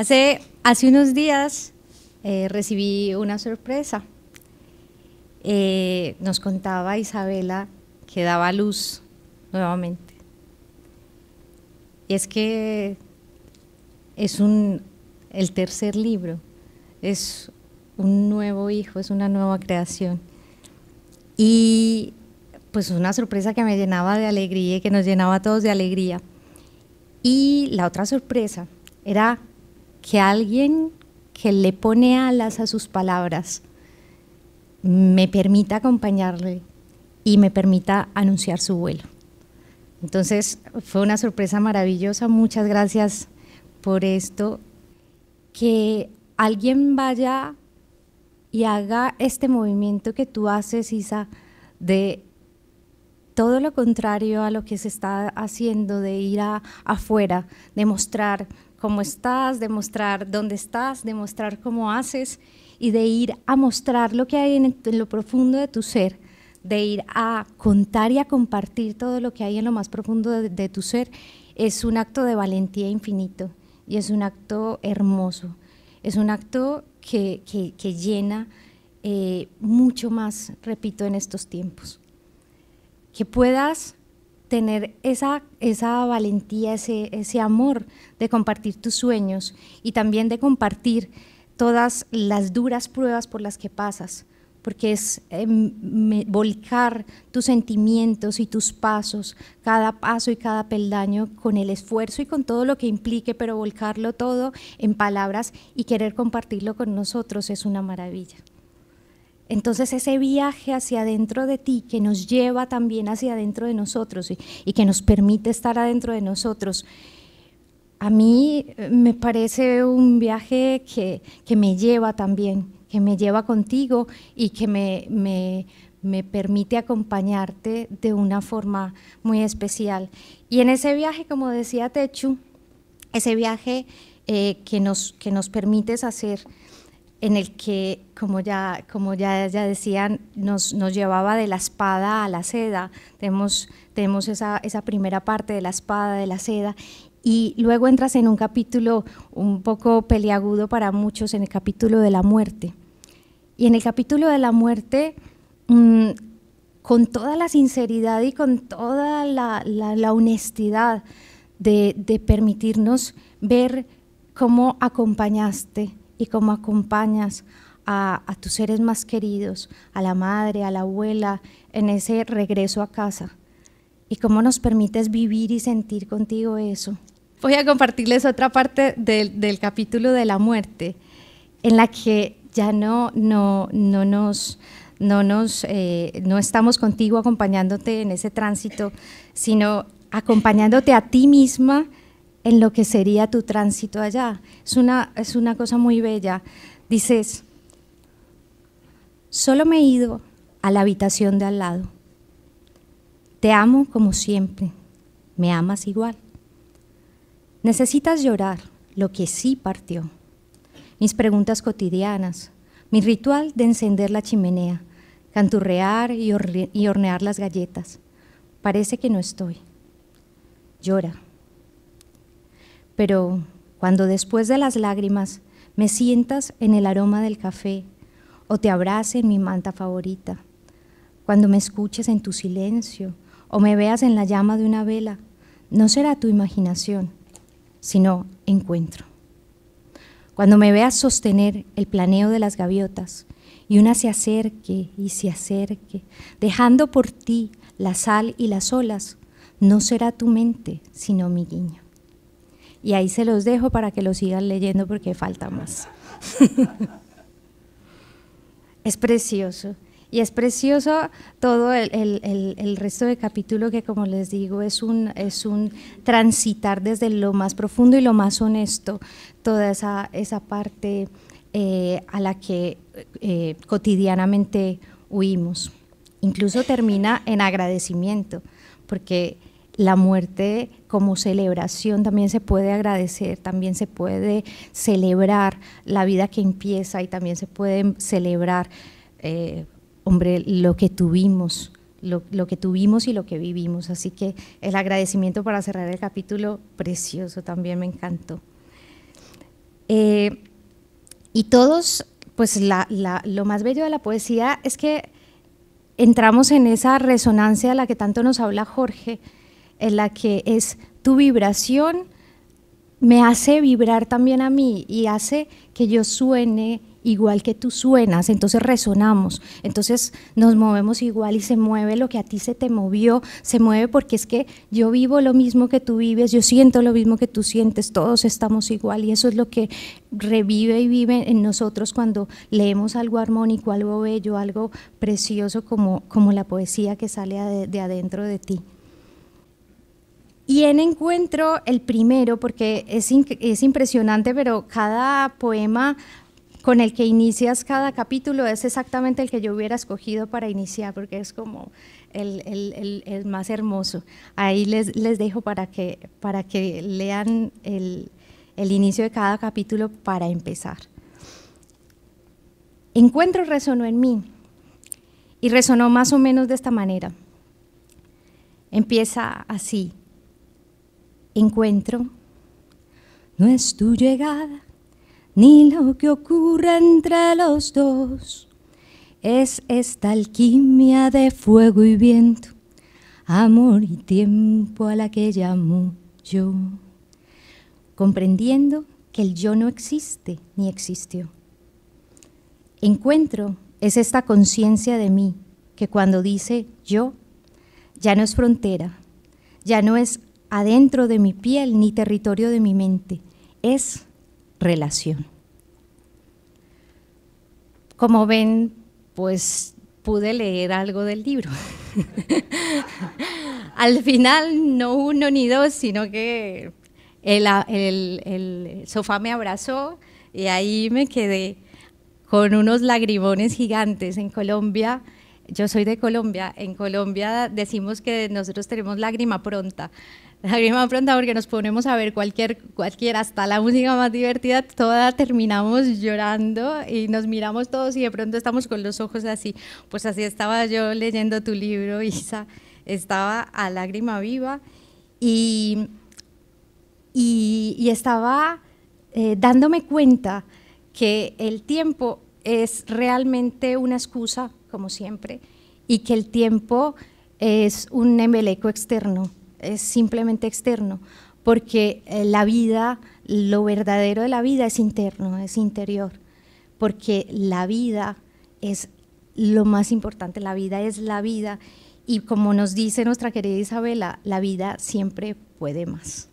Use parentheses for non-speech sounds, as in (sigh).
Hace, unos días eh, recibí una sorpresa. Eh, nos contaba Isabela que daba luz nuevamente. Y es que es un, el tercer libro, es un nuevo hijo, es una nueva creación. Y pues una sorpresa que me llenaba de alegría y que nos llenaba a todos de alegría. Y la otra sorpresa era que alguien que le pone alas a sus palabras me permita acompañarle y me permita anunciar su vuelo. Entonces fue una sorpresa maravillosa, muchas gracias por esto, que alguien vaya y haga este movimiento que tú haces, Isa, de todo lo contrario a lo que se está haciendo, de ir afuera, de mostrar, cómo estás, de mostrar dónde estás, de mostrar cómo haces y de ir a mostrar lo que hay en, lo profundo de tu ser, de ir a contar y a compartir todo lo que hay en lo más profundo de, tu ser, es un acto de valentía infinito y es un acto hermoso, es un acto que, llena eh, mucho más, repito, en estos tiempos. Que puedas tener esa, esa valentía, ese, ese amor de compartir tus sueños y también de compartir todas las duras pruebas por las que pasas, porque es em, volcar tus sentimientos y tus pasos, cada paso y cada peldaño, con el esfuerzo y con todo lo que implique, pero volcarlo todo en palabras y querer compartirlo con nosotros es una maravilla. Entonces ese viaje hacia adentro de ti que nos lleva también hacia adentro de nosotros y, que nos permite estar adentro de nosotros, a mí eh, me parece un viaje que, me lleva también, que me lleva contigo y que me, permite acompañarte de una forma muy especial. Y en ese viaje, como decía Techu, ese viaje eh, que, nos, que nos permites hacer, en el que, como ya, como ya, ya decían, nos, llevaba de la espada a la seda. Tenemos, tenemos esa, primera parte de la espada, de la seda, y luego entras en un capítulo un poco peliagudo para muchos, en el capítulo de la muerte. Y en el capítulo de la muerte, mm, con toda la sinceridad y con toda la, honestidad de, de permitirnos ver cómo acompañaste y cómo acompañas a, tus seres más queridos, a la madre, a la abuela, en ese regreso a casa y cómo nos permites vivir y sentir contigo eso. Voy a compartirles otra parte del, capítulo de la muerte, en la que ya no, no, no nos, no eh, estamos contigo acompañándote en ese tránsito, sino acompañándote a ti misma en lo que sería tu tránsito allá. Es una, cosa muy bella. Dices, solo me he ido a la habitación de al lado. Te amo como siempre, me amas igual. Necesitas llorar lo que sí partió. Mis preguntas cotidianas, mi ritual de encender la chimenea, canturrear y, hornear las galletas. Parece que no estoy. Llora pero cuando después de las lágrimas me sientas en el aroma del café o te abrace en mi manta favorita, cuando me escuches en tu silencio o me veas en la llama de una vela, no será tu imaginación, sino encuentro. Cuando me veas sostener el planeo de las gaviotas y una se acerque y se acerque, dejando por ti la sal y las olas, no será tu mente, sino mi guiño. Y ahí se los dejo para que lo sigan leyendo porque falta más. (laughs) es precioso. Y es precioso todo el, resto del capítulo que, como les digo, es un, es un transitar desde lo más profundo y lo más honesto, toda esa, esa parte eh, a la que eh, cotidianamente huimos. Incluso termina en agradecimiento, porque la muerte como celebración también se puede agradecer, también se puede celebrar la vida que empieza y también se puede celebrar, eh, hombre, lo que tuvimos, lo, que tuvimos y lo que vivimos. Así que el agradecimiento para cerrar el capítulo, precioso, también me encantó. Eh, y todos, pues lo más bello de la poesía es que entramos en esa resonancia a la que tanto nos habla Jorge, en la que es tu vibración me hace vibrar también a mí y hace que yo suene igual que tú suenas, entonces resonamos, entonces nos movemos igual y se mueve lo que a ti se te movió, se mueve porque es que yo vivo lo mismo que tú vives, yo siento lo mismo que tú sientes, todos estamos igual y eso es lo que revive y vive en nosotros cuando leemos algo armónico, algo bello, algo precioso como, como la poesía que sale de adentro de ti encuentro el primero porque es, impresionante, pero cada poema con el que inicias cada capítulo es exactamente el que yo hubiera escogido para iniciar, porque es como el, más hermoso. Ahí les, dejo para que, para que lean el, inicio de cada capítulo para empezar. Encuentro resonó en mí y resonó más o menos de esta manera. Empieza así encuentro no es tu llegada ni lo que ocurra entre los dos. Es esta alquimia de fuego y viento, amor y tiempo a la que llamo yo, comprendiendo que el yo no existe ni existió. Encuentro es esta conciencia de mí que cuando dice yo, ya no es frontera, ya no es adentro de mi piel ni territorio de mi mente, es relación. Como ven, pues pude leer algo del libro. (laughs) Al final, no uno ni dos, sino que el, sofá me abrazó y ahí me quedé con unos lagrimones gigantes. En Colombia, yo soy de Colombia, en Colombia decimos que nosotros tenemos lágrima pronta. Lágrima pronta porque nos ponemos a ver cualquier, cualquier, hasta la música más divertida, toda terminamos llorando y nos miramos todos y de pronto estamos con los ojos así. Pues así estaba yo leyendo tu libro, Isa, estaba a lágrima viva y, y, estaba eh, dándome cuenta que el tiempo es realmente una excusa, como siempre, y que el tiempo es un embeleco externo es simplemente externo, porque eh, la vida, lo verdadero de la vida es interno, es interior, porque la vida es lo más importante, la vida es la vida y como nos dice nuestra querida Isabela, la vida siempre puede más.